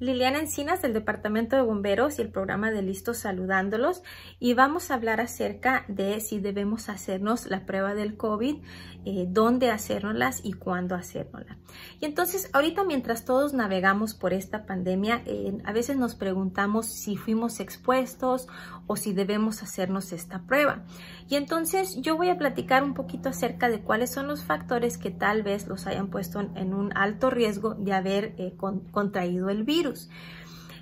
Liliana Encinas del Departamento de Bomberos y el programa de Listos saludándolos y vamos a hablar acerca de si debemos hacernos la prueba del COVID, eh, dónde hacérnoslas y cuándo hacérnosla. Y entonces ahorita mientras todos navegamos por esta pandemia, a veces nos preguntamos si fuimos expuestos o si debemos hacernos esta prueba. Y entonces yo voy a platicar un poquito acerca de cuáles son los factores que tal vez los hayan puesto en un alto riesgo de haber eh, contraído el virus.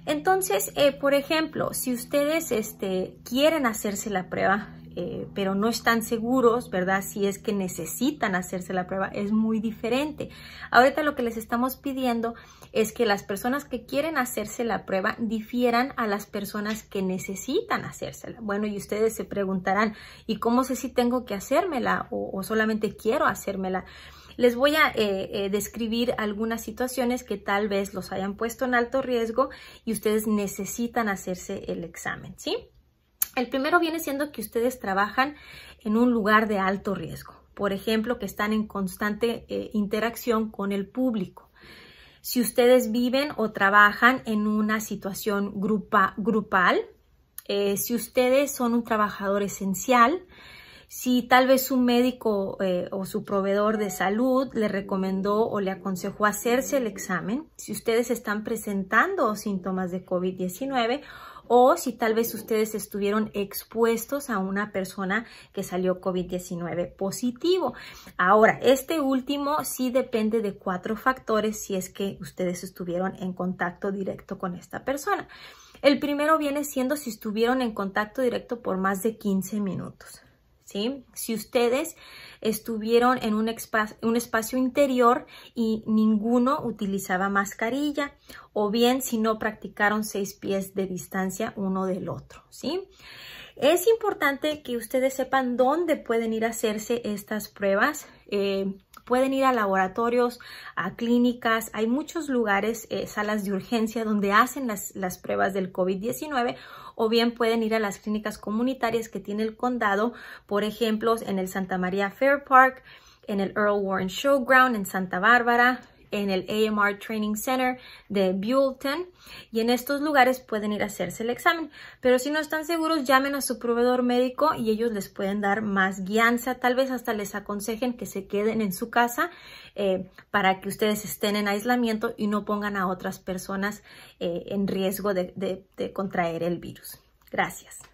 Entonces, eh, por ejemplo, si ustedes este, quieren hacerse la prueba, eh, pero no están seguros, ¿verdad? Si es que necesitan hacerse la prueba, es muy diferente. Ahorita lo que les estamos pidiendo es que las personas que quieren hacerse la prueba difieran a las personas que necesitan hacérsela. Bueno, y ustedes se preguntarán, ¿y cómo sé si tengo que hacérmela o solamente quiero hacérmela? Les voy a eh, eh, describir algunas situaciones que tal vez los hayan puesto en alto riesgo y ustedes necesitan hacerse el examen, ¿sí? El primero viene siendo que ustedes trabajan en un lugar de alto riesgo, por ejemplo, que están en constante eh, interacción con el público. Si ustedes viven o trabajan en una situación grupal, si ustedes son un trabajador esencial, si tal vez un médico eh, o su proveedor de salud le recomendó o le aconsejó hacerse el examen, si ustedes están presentando síntomas de COVID-19 o si tal vez ustedes estuvieron expuestos a una persona que salió COVID-19 positivo. Ahora, este último sí depende de cuatro factores si es que ustedes estuvieron en contacto directo con esta persona. El primero viene siendo si estuvieron en contacto directo por más de 15 minutos. Si ustedes estuvieron en un, espacio, un espacio interior y ninguno utilizaba mascarilla o bien si no practicaron seis pies de distancia uno del otro, Es importante que ustedes sepan dónde pueden ir a hacerse estas pruebas. Eh, Pueden ir a laboratorios, a clínicas, hay muchos lugares, eh, salas de urgencia donde hacen las, las pruebas del COVID-19 o bien pueden ir a las clínicas comunitarias que tiene el condado, por ejemplo, en el Santa María Fair Park, en el Earl Warren Showground, en Santa Bárbara, en el AMR Training Center de Buellton y en estos lugares pueden ir a hacerse el examen. Pero si no están seguros, llamen a su proveedor médico y ellos les pueden dar más guianza. Tal vez hasta les aconsejen que se queden en su casa eh, para que ustedes estén en aislamiento y no pongan a otras personas eh, en riesgo de contraer el virus. Gracias.